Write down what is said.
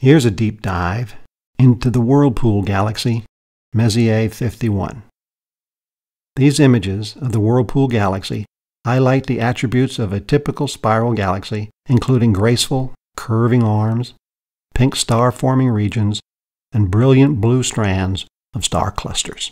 Here's a deep dive into the Whirlpool Galaxy Messier 51. These images of the Whirlpool Galaxy highlight the attributes of a typical spiral galaxy, including graceful, curving arms, pink star-forming regions, and brilliant blue strands of star clusters.